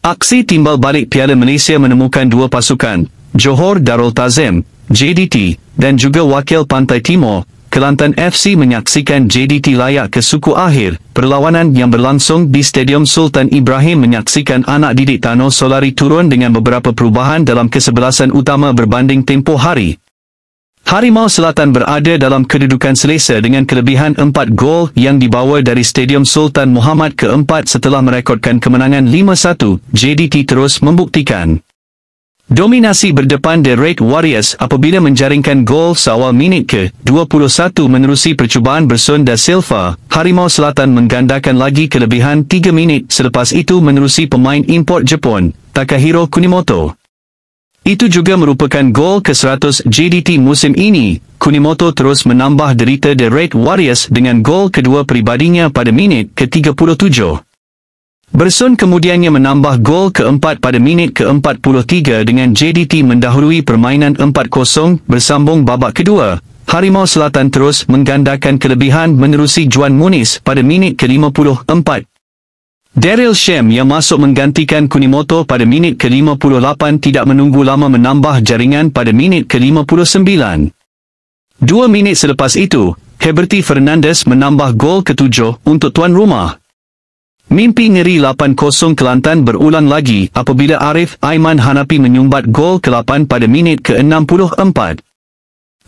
Aksi timbal balik Piala Malaysia menemukan dua pasukan, Johor Darul Tazim, JDT, dan juga wakil Pantai Timur, Kelantan FC menyaksikan JDT layak ke suku akhir. Perlawanan yang berlangsung di Stadium Sultan Ibrahim menyaksikan anak didik Tano Solari turun dengan beberapa perubahan dalam kesebelasan utama berbanding tempoh hari. Harimau Selatan berada dalam kedudukan selesa dengan kelebihan 4 gol yang dibawa dari Stadium Sultan Muhammad keempat setelah merekodkan kemenangan 5-1, JDT terus membuktikan. Dominasi berdepan The Red Warriors apabila menjaringkan gol seawal minit ke-21 menerusi percubaan Bersun da Silva, Harimau Selatan menggandakan lagi kelebihan 3 minit selepas itu menerusi pemain import Jepun, Takahiro Kunimoto. Itu juga merupakan gol ke-100 JDT musim ini. Kunimoto terus menambah derita The Red Warriors dengan gol kedua peribadinya pada minit ke-37. Bersun kemudiannya menambah gol keempat pada minit ke-43 dengan JDT mendahului permainan 4-0 bersambung babak kedua. Harimau Selatan terus menggandakan kelebihan menerusi Juan Muniz pada minit ke-54. Daryl Shem yang masuk menggantikan Kunimoto pada minit ke-58 tidak menunggu lama menambah jaringan pada minit ke-59. Dua minit selepas itu, Heberti Fernandez menambah gol ketujuh untuk tuan rumah. Mimpi ngeri 8-0 Kelantan berulang lagi apabila Arif Aiman Hanapi menyumbat gol ke-8 pada minit ke-64.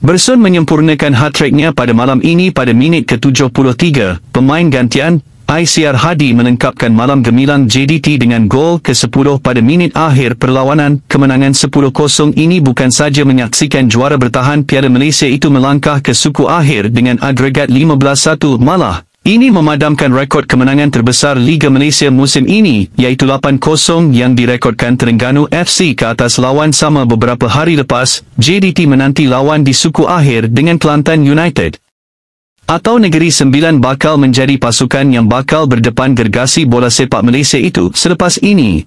Bersun menyempurnakan hat-tricknya pada malam ini pada minit ke-73, pemain gantian Aisyar Hadi menengkapkan malam gemilang JDT dengan gol ke-10 pada minit akhir perlawanan. Kemenangan 10-0 ini bukan saja menyaksikan juara bertahan Piala Malaysia itu melangkah ke suku akhir dengan agregat 15-1 malah. Ini memadamkan rekod kemenangan terbesar Liga Malaysia musim ini, iaitu 8-0 yang direkodkan Terengganu FC ke atas lawan sama beberapa hari lepas, JDT menanti lawan di suku akhir dengan Kelantan United. Atau Negeri Sembilan bakal menjadi pasukan yang bakal berdepan gergasi bola sepak Malaysia itu selepas ini?